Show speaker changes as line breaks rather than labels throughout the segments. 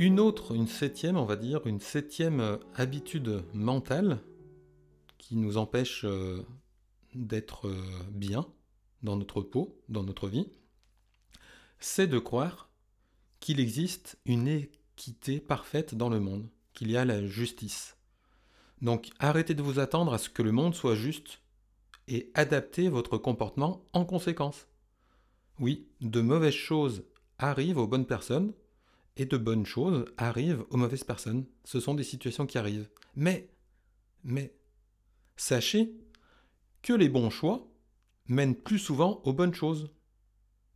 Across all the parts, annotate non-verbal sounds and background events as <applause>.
Une autre, une septième, on va dire, une septième euh, habitude mentale qui nous empêche euh, d'être euh, bien dans notre peau, dans notre vie, c'est de croire qu'il existe une équité parfaite dans le monde, qu'il y a la justice. Donc arrêtez de vous attendre à ce que le monde soit juste et adaptez votre comportement en conséquence. Oui, de mauvaises choses arrivent aux bonnes personnes, et de bonnes choses arrivent aux mauvaises personnes. Ce sont des situations qui arrivent. Mais, mais, sachez que les bons choix mènent plus souvent aux bonnes choses.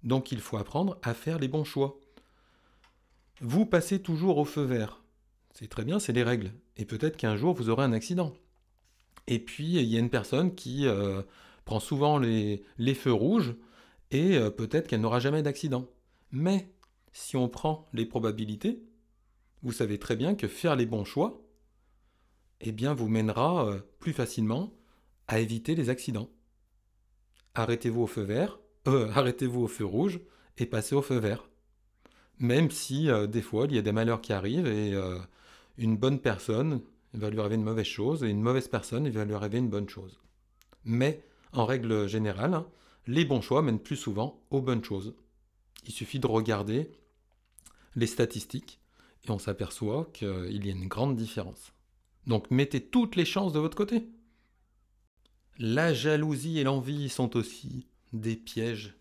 Donc il faut apprendre à faire les bons choix. Vous passez toujours au feu vert. C'est très bien, c'est les règles. Et peut-être qu'un jour, vous aurez un accident. Et puis, il y a une personne qui euh, prend souvent les, feux rouges, et euh, peut-être qu'elle n'aura jamais d'accident. Mais si on prend les probabilités, vous savez très bien que faire les bons choix, eh bien, vous mènera euh, plus facilement à éviter les accidents. Arrêtez-vous au feu vert, <laughs> euh, arrêtez-vous au feu rouge et passez au feu vert. Même si euh, des fois il y a des malheurs qui arrivent et une bonne personne va lui arriver une mauvaise chose et une mauvaise personne va lui arriver une bonne chose. Mais en règle générale, hein, les bons choix mènent plus souvent aux bonnes choses. Il suffit de regarder les statistiques, et on s'aperçoit qu'il y a une grande différence. Donc mettez toutes les chances de votre côté. La jalousie et l'envie sont aussi des pièges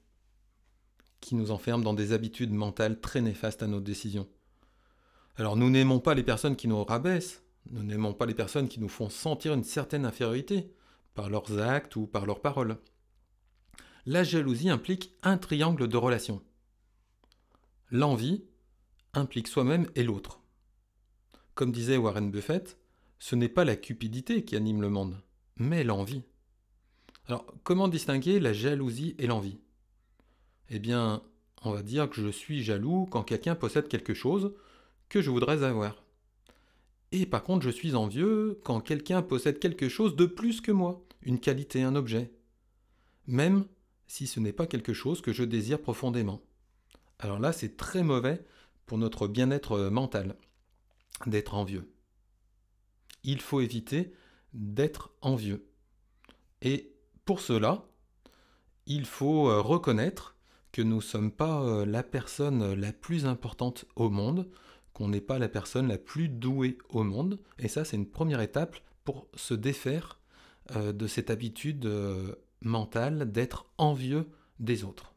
qui nous enferment dans des habitudes mentales très néfastes à nos décisions. Alors nous n'aimons pas les personnes qui nous rabaissent, nous n'aimons pas les personnes qui nous font sentir une certaine infériorité par leurs actes ou par leurs paroles. La jalousie implique un triangle de relations. L'envie, implique soi-même et l'autre. Comme disait Warren Buffett, ce n'est pas la cupidité qui anime le monde, mais l'envie. Alors, comment distinguer la jalousie et l'envie Eh bien, on va dire que je suis jaloux quand quelqu'un possède quelque chose que je voudrais avoir. Et par contre, je suis envieux quand quelqu'un possède quelque chose de plus que moi, une qualité, un objet. Même si ce n'est pas quelque chose que je désire profondément. Alors là, c'est très mauvais pour notre bien-être euh, mental d'être envieux. Il faut éviter d'être envieux. Et pour cela, il faut euh, reconnaître que nous ne sommes pas euh, la personne la plus importante au monde, qu'on n'est pas la personne la plus douée au monde. Et ça, c'est une première étape pour se défaire de cette habitude mentale d'être envieux des autres.